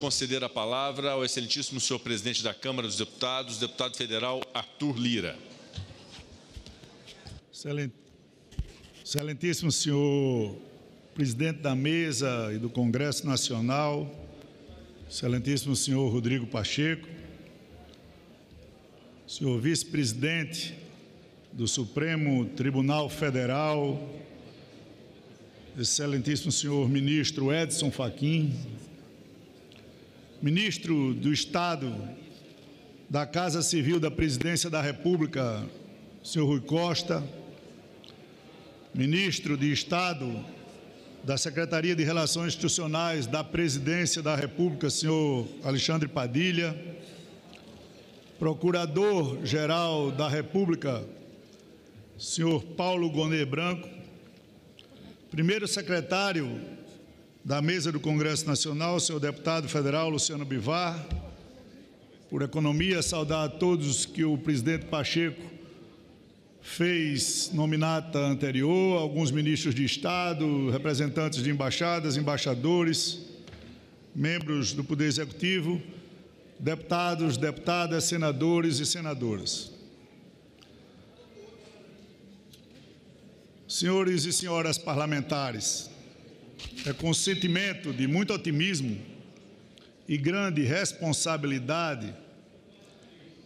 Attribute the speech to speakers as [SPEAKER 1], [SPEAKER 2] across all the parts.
[SPEAKER 1] conceder a palavra ao excelentíssimo senhor presidente da Câmara dos Deputados, deputado federal Arthur Lira. Excelentíssimo senhor presidente da mesa e do Congresso Nacional, excelentíssimo senhor Rodrigo Pacheco, senhor vice-presidente do Supremo Tribunal Federal, excelentíssimo senhor ministro Edson Fachin, ministro do Estado da Casa Civil da Presidência da República, senhor Rui Costa, ministro de Estado da Secretaria de Relações Institucionais da Presidência da República, senhor Alexandre Padilha, Procurador-Geral da República, senhor Paulo Gonê Branco, primeiro secretário da mesa do Congresso Nacional, senhor deputado federal Luciano Bivar. Por economia, saudar a todos que o presidente Pacheco fez nominata anterior, alguns ministros de Estado, representantes de embaixadas, embaixadores, membros do Poder Executivo, deputados, deputadas, senadores e senadoras. Senhores e senhoras parlamentares, é com sentimento de muito otimismo e grande responsabilidade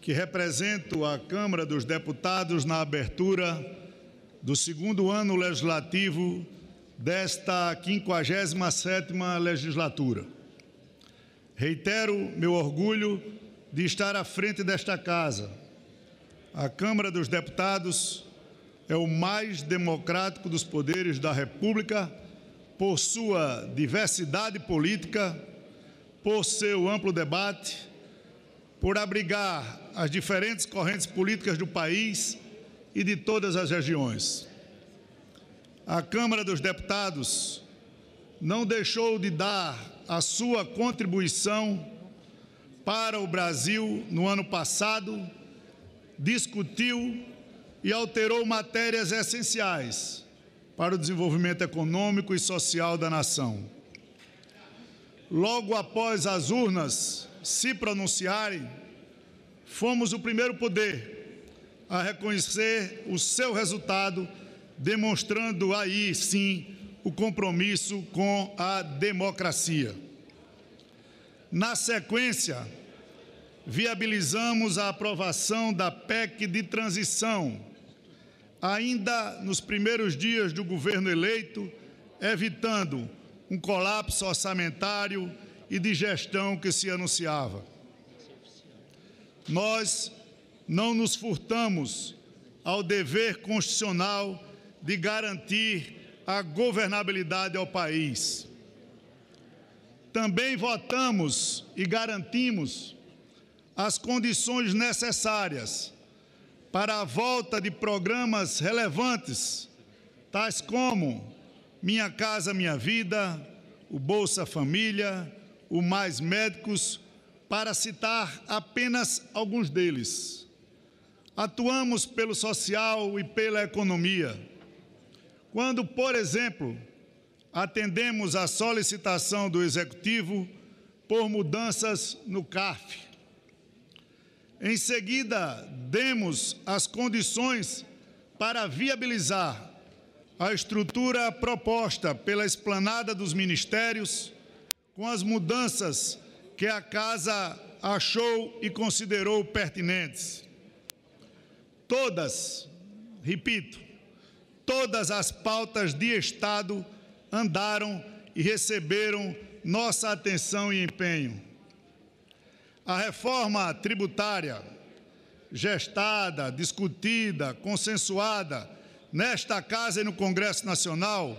[SPEAKER 1] que represento a Câmara dos Deputados na abertura do segundo ano legislativo desta 57ª legislatura. Reitero meu orgulho de estar à frente desta casa. A Câmara dos Deputados é o mais democrático dos poderes da República por sua diversidade política, por seu amplo debate, por abrigar as diferentes correntes políticas do país e de todas as regiões. A Câmara dos Deputados não deixou de dar a sua contribuição para o Brasil no ano passado, discutiu e alterou matérias essenciais para o desenvolvimento econômico e social da nação. Logo após as urnas se pronunciarem, fomos o primeiro poder a reconhecer o seu resultado, demonstrando aí sim o compromisso com a democracia. Na sequência, viabilizamos a aprovação da PEC de transição ainda nos primeiros dias do governo eleito, evitando um colapso orçamentário e de gestão que se anunciava. Nós não nos furtamos ao dever constitucional de garantir a governabilidade ao país. Também votamos e garantimos as condições necessárias para a volta de programas relevantes, tais como Minha Casa Minha Vida, o Bolsa Família, o Mais Médicos, para citar apenas alguns deles. Atuamos pelo social e pela economia. Quando, por exemplo, atendemos à solicitação do Executivo por mudanças no CARF em seguida, demos as condições para viabilizar a estrutura proposta pela esplanada dos ministérios, com as mudanças que a Casa achou e considerou pertinentes. Todas, repito, todas as pautas de Estado andaram e receberam nossa atenção e empenho. A reforma tributária gestada, discutida, consensuada nesta Casa e no Congresso Nacional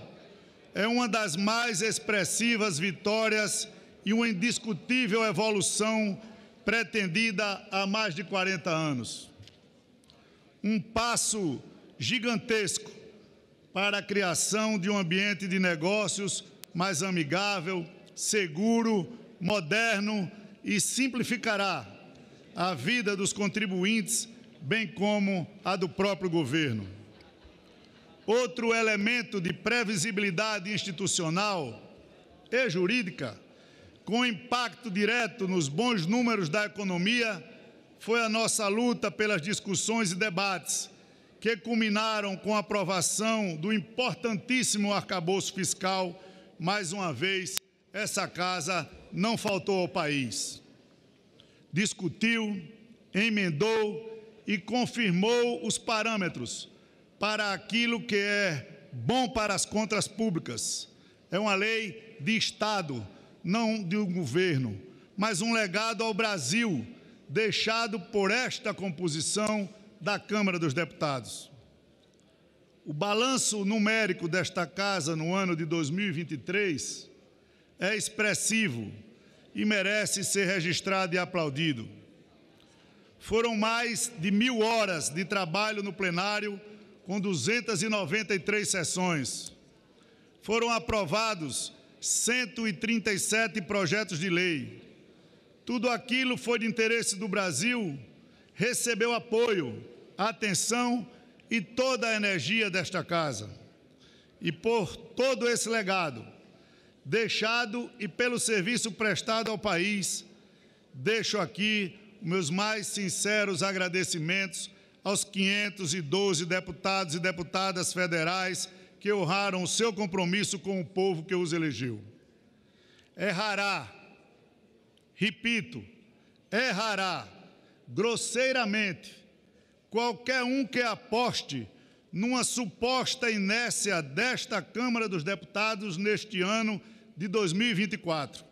[SPEAKER 1] é uma das mais expressivas vitórias e uma indiscutível evolução pretendida há mais de 40 anos. Um passo gigantesco para a criação de um ambiente de negócios mais amigável, seguro, moderno, e simplificará a vida dos contribuintes, bem como a do próprio governo. Outro elemento de previsibilidade institucional e jurídica, com impacto direto nos bons números da economia, foi a nossa luta pelas discussões e debates, que culminaram com a aprovação do importantíssimo arcabouço fiscal. Mais uma vez, essa casa não faltou ao país. Discutiu, emendou e confirmou os parâmetros para aquilo que é bom para as contas públicas. É uma lei de Estado, não de um governo, mas um legado ao Brasil deixado por esta composição da Câmara dos Deputados. O balanço numérico desta casa no ano de 2023 é expressivo e merece ser registrado e aplaudido. Foram mais de mil horas de trabalho no plenário, com 293 sessões. Foram aprovados 137 projetos de lei. Tudo aquilo foi de interesse do Brasil, recebeu apoio, atenção e toda a energia desta casa. E por todo esse legado, deixado e pelo serviço prestado ao país. Deixo aqui meus mais sinceros agradecimentos aos 512 deputados e deputadas federais que honraram o seu compromisso com o povo que os elegeu. Errará, repito, errará grosseiramente qualquer um que aposte numa suposta inércia desta Câmara dos Deputados neste ano de 2024.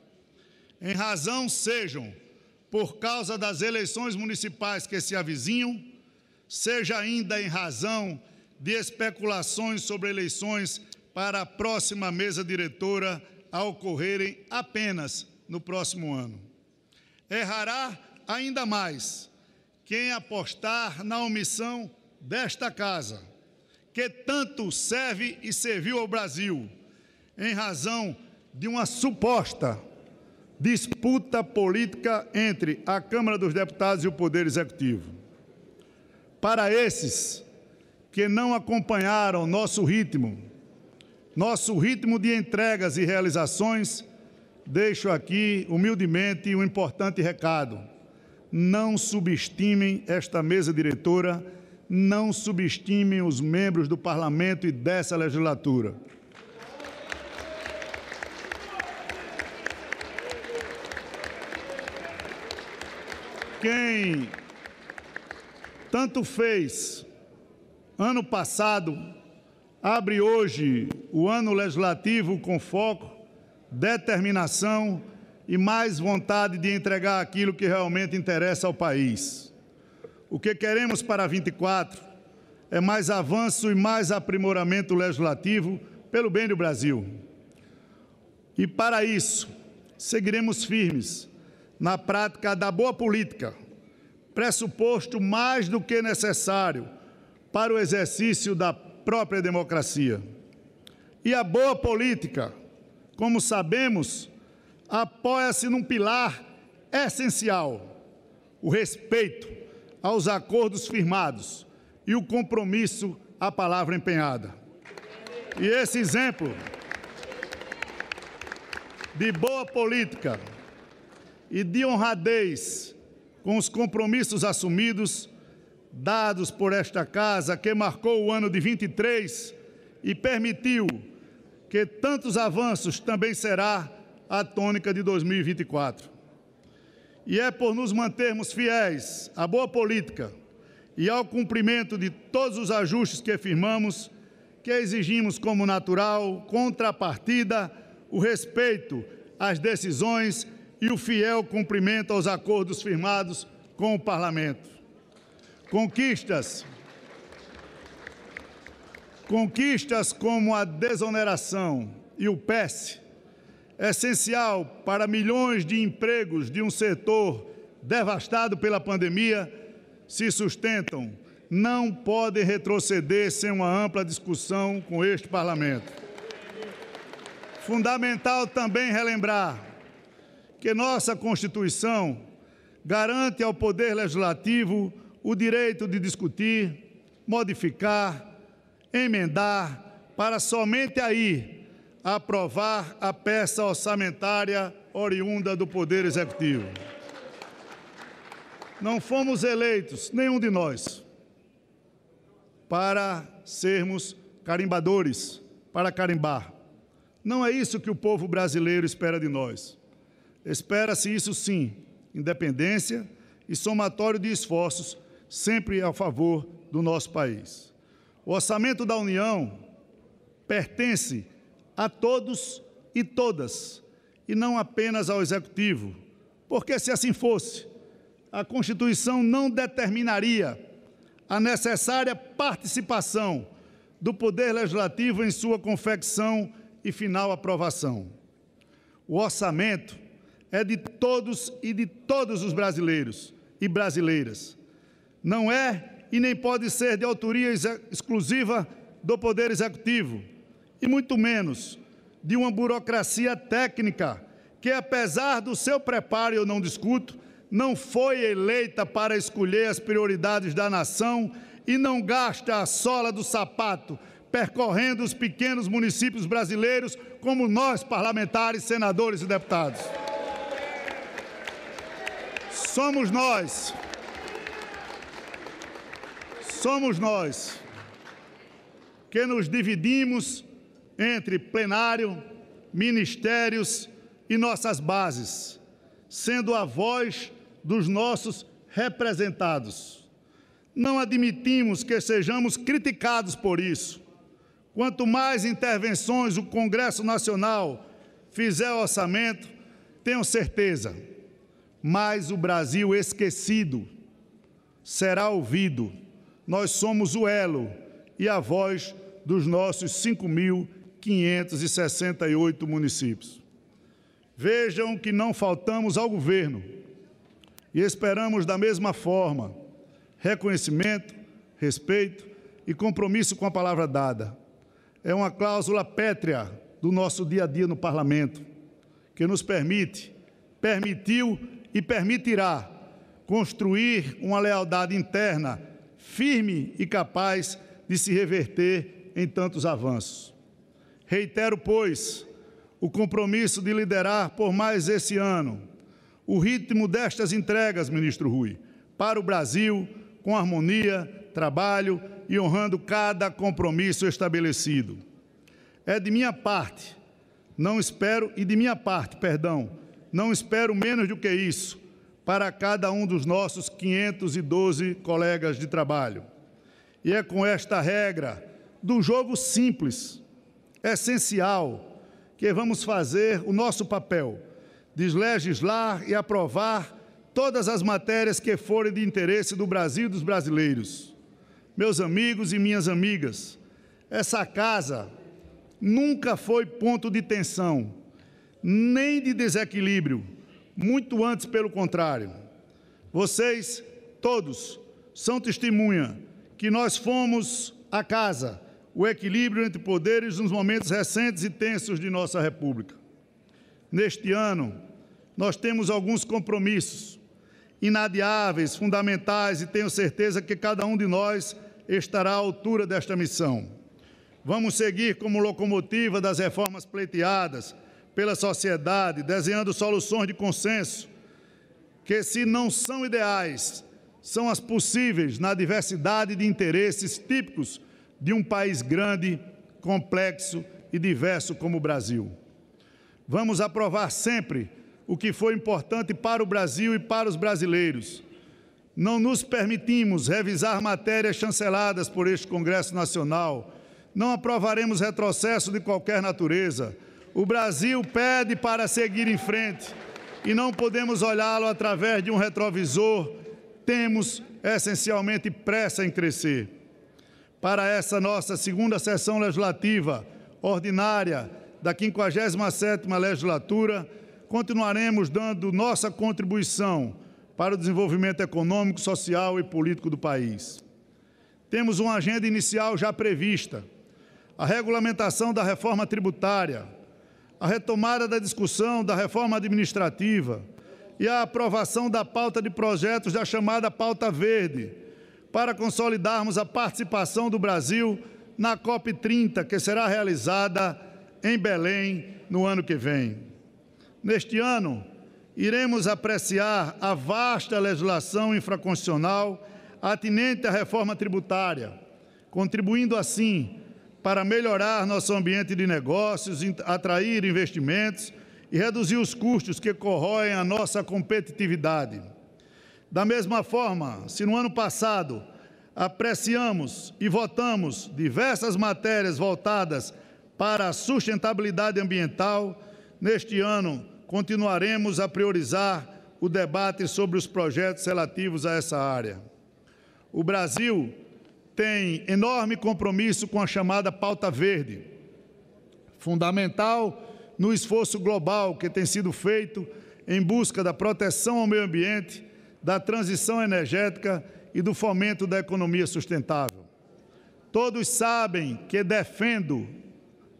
[SPEAKER 1] Em razão sejam por causa das eleições municipais que se avizinham, seja ainda em razão de especulações sobre eleições para a próxima mesa diretora a ocorrerem apenas no próximo ano. Errará ainda mais quem apostar na omissão desta casa que tanto serve e serviu ao Brasil, em razão de uma suposta disputa política entre a Câmara dos Deputados e o Poder Executivo. Para esses que não acompanharam nosso ritmo, nosso ritmo de entregas e realizações, deixo aqui humildemente um importante recado. Não subestimem esta mesa diretora não subestimem os membros do parlamento e dessa legislatura. Quem tanto fez ano passado, abre hoje o ano legislativo com foco, determinação e mais vontade de entregar aquilo que realmente interessa ao país. O que queremos para 24 é mais avanço e mais aprimoramento legislativo pelo bem do Brasil. E para isso, seguiremos firmes na prática da boa política, pressuposto mais do que necessário para o exercício da própria democracia. E a boa política, como sabemos, apoia-se num pilar essencial: o respeito aos acordos firmados e o compromisso à palavra empenhada. E esse exemplo de boa política e de honradez com os compromissos assumidos, dados por esta casa que marcou o ano de 23 e permitiu que tantos avanços também será a tônica de 2024 e é por nos mantermos fiéis à boa política e ao cumprimento de todos os ajustes que firmamos que exigimos como natural contrapartida o respeito às decisões e o fiel cumprimento aos acordos firmados com o Parlamento. Conquistas Conquistas como a desoneração e o PES essencial para milhões de empregos de um setor devastado pela pandemia, se sustentam, não podem retroceder sem uma ampla discussão com este parlamento. Fundamental também relembrar que nossa Constituição garante ao Poder Legislativo o direito de discutir, modificar, emendar, para somente aí aprovar a peça orçamentária oriunda do Poder Executivo. Não fomos eleitos, nenhum de nós, para sermos carimbadores, para carimbar. Não é isso que o povo brasileiro espera de nós. Espera-se isso sim, independência e somatório de esforços sempre a favor do nosso país. O orçamento da União pertence a todos e todas, e não apenas ao Executivo, porque se assim fosse, a Constituição não determinaria a necessária participação do Poder Legislativo em sua confecção e final aprovação. O orçamento é de todos e de todos os brasileiros e brasileiras. Não é e nem pode ser de autoria exclusiva do Poder Executivo e muito menos de uma burocracia técnica que, apesar do seu preparo, eu não discuto, não foi eleita para escolher as prioridades da nação e não gasta a sola do sapato percorrendo os pequenos municípios brasileiros como nós, parlamentares, senadores e deputados. Somos nós. Somos nós que nos dividimos entre plenário, ministérios e nossas bases, sendo a voz dos nossos representados. Não admitimos que sejamos criticados por isso. Quanto mais intervenções o Congresso Nacional fizer o orçamento, tenho certeza, mais o Brasil esquecido será ouvido. Nós somos o elo e a voz dos nossos 5 mil 568 municípios. Vejam que não faltamos ao governo e esperamos, da mesma forma, reconhecimento, respeito e compromisso com a palavra dada. É uma cláusula pétrea do nosso dia a dia no parlamento, que nos permite, permitiu e permitirá construir uma lealdade interna firme e capaz de se reverter em tantos avanços. Reitero, pois, o compromisso de liderar por mais esse ano o ritmo destas entregas, ministro Rui, para o Brasil, com harmonia, trabalho e honrando cada compromisso estabelecido. É de minha parte, não espero, e de minha parte, perdão, não espero menos do que isso para cada um dos nossos 512 colegas de trabalho. E é com esta regra do jogo simples é essencial que vamos fazer o nosso papel de legislar e aprovar todas as matérias que forem de interesse do Brasil e dos brasileiros. Meus amigos e minhas amigas, essa casa nunca foi ponto de tensão, nem de desequilíbrio, muito antes pelo contrário. Vocês todos são testemunha que nós fomos a casa o equilíbrio entre poderes nos momentos recentes e tensos de nossa República. Neste ano, nós temos alguns compromissos inadiáveis, fundamentais, e tenho certeza que cada um de nós estará à altura desta missão. Vamos seguir como locomotiva das reformas pleiteadas pela sociedade, desenhando soluções de consenso, que, se não são ideais, são as possíveis na diversidade de interesses típicos de um país grande, complexo e diverso como o Brasil. Vamos aprovar sempre o que foi importante para o Brasil e para os brasileiros. Não nos permitimos revisar matérias chanceladas por este Congresso Nacional. Não aprovaremos retrocesso de qualquer natureza. O Brasil pede para seguir em frente e não podemos olhá-lo através de um retrovisor. Temos essencialmente pressa em crescer para essa nossa segunda sessão legislativa ordinária da 57ª legislatura, continuaremos dando nossa contribuição para o desenvolvimento econômico, social e político do país. Temos uma agenda inicial já prevista, a regulamentação da reforma tributária, a retomada da discussão da reforma administrativa e a aprovação da pauta de projetos da chamada pauta verde, para consolidarmos a participação do Brasil na COP30, que será realizada em Belém no ano que vem. Neste ano, iremos apreciar a vasta legislação infraconstitucional atinente à reforma tributária, contribuindo assim para melhorar nosso ambiente de negócios, atrair investimentos e reduzir os custos que corroem a nossa competitividade. Da mesma forma, se no ano passado apreciamos e votamos diversas matérias voltadas para a sustentabilidade ambiental, neste ano continuaremos a priorizar o debate sobre os projetos relativos a essa área. O Brasil tem enorme compromisso com a chamada pauta verde, fundamental no esforço global que tem sido feito em busca da proteção ao meio ambiente da transição energética e do fomento da economia sustentável. Todos sabem que defendo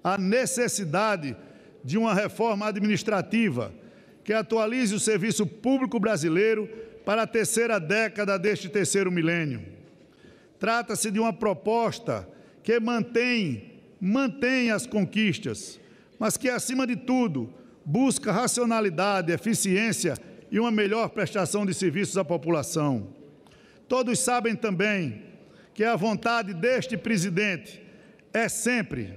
[SPEAKER 1] a necessidade de uma reforma administrativa que atualize o serviço público brasileiro para a terceira década deste terceiro milênio. Trata-se de uma proposta que mantém, mantém as conquistas, mas que, acima de tudo, busca racionalidade, eficiência e e uma melhor prestação de serviços à população. Todos sabem também que a vontade deste presidente é sempre,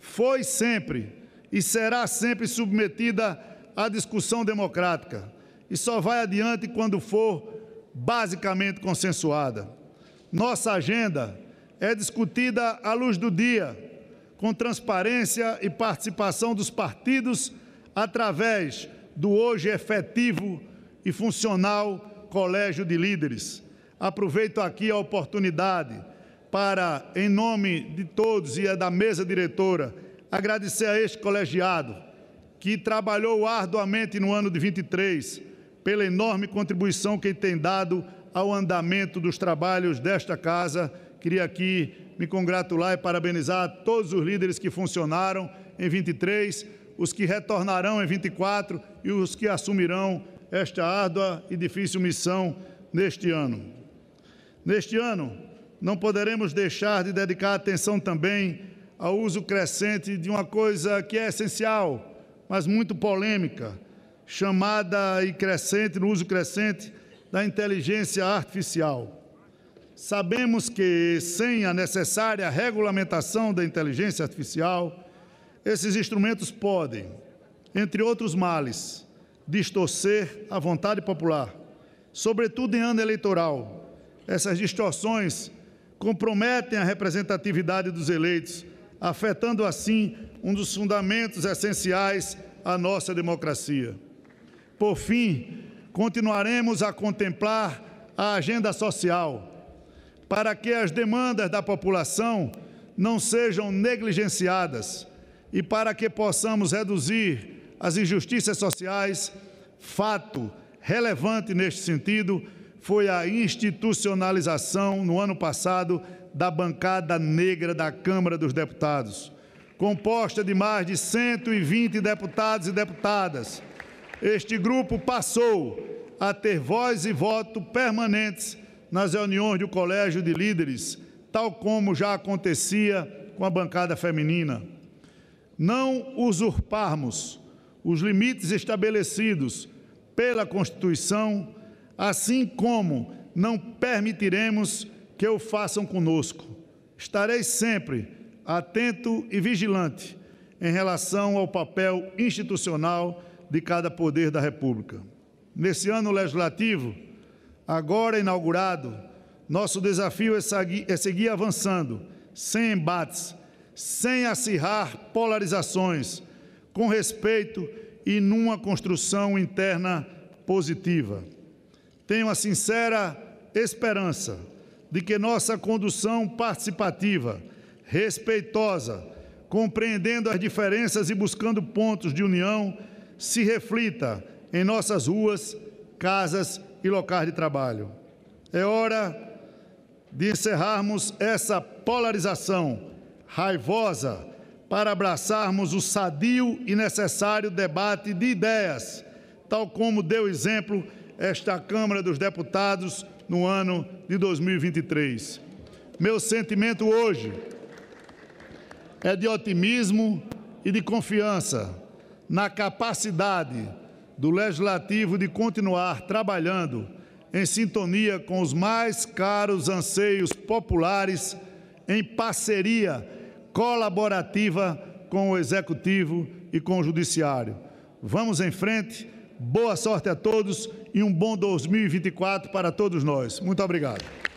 [SPEAKER 1] foi sempre e será sempre submetida à discussão democrática e só vai adiante quando for basicamente consensuada. Nossa agenda é discutida à luz do dia, com transparência e participação dos partidos através do hoje efetivo e funcional Colégio de Líderes. Aproveito aqui a oportunidade para, em nome de todos e é da mesa diretora, agradecer a este colegiado que trabalhou arduamente no ano de 23 pela enorme contribuição que tem dado ao andamento dos trabalhos desta casa. Queria aqui me congratular e parabenizar a todos os líderes que funcionaram em 23 os que retornarão em 24 e os que assumirão esta árdua e difícil missão neste ano. Neste ano, não poderemos deixar de dedicar atenção também ao uso crescente de uma coisa que é essencial, mas muito polêmica, chamada e crescente, no uso crescente da inteligência artificial. Sabemos que, sem a necessária regulamentação da inteligência artificial, esses instrumentos podem, entre outros males, distorcer a vontade popular, sobretudo em ano eleitoral. Essas distorções comprometem a representatividade dos eleitos, afetando assim um dos fundamentos essenciais à nossa democracia. Por fim, continuaremos a contemplar a agenda social, para que as demandas da população não sejam negligenciadas e para que possamos reduzir as injustiças sociais, fato relevante neste sentido foi a institucionalização, no ano passado, da bancada negra da Câmara dos Deputados, composta de mais de 120 deputados e deputadas. Este grupo passou a ter voz e voto permanentes nas reuniões do Colégio de Líderes, tal como já acontecia com a bancada feminina não usurparmos os limites estabelecidos pela Constituição, assim como não permitiremos que o façam conosco. Estarei sempre atento e vigilante em relação ao papel institucional de cada poder da República. Nesse ano legislativo, agora inaugurado, nosso desafio é, é seguir avançando, sem embates, sem acirrar polarizações, com respeito e numa construção interna positiva. Tenho a sincera esperança de que nossa condução participativa, respeitosa, compreendendo as diferenças e buscando pontos de união, se reflita em nossas ruas, casas e locais de trabalho. É hora de encerrarmos essa polarização raivosa para abraçarmos o sadio e necessário debate de ideias, tal como deu exemplo esta Câmara dos Deputados no ano de 2023. Meu sentimento hoje é de otimismo e de confiança na capacidade do Legislativo de continuar trabalhando em sintonia com os mais caros anseios populares, em parceria colaborativa com o Executivo e com o Judiciário. Vamos em frente, boa sorte a todos e um bom 2024 para todos nós. Muito obrigado.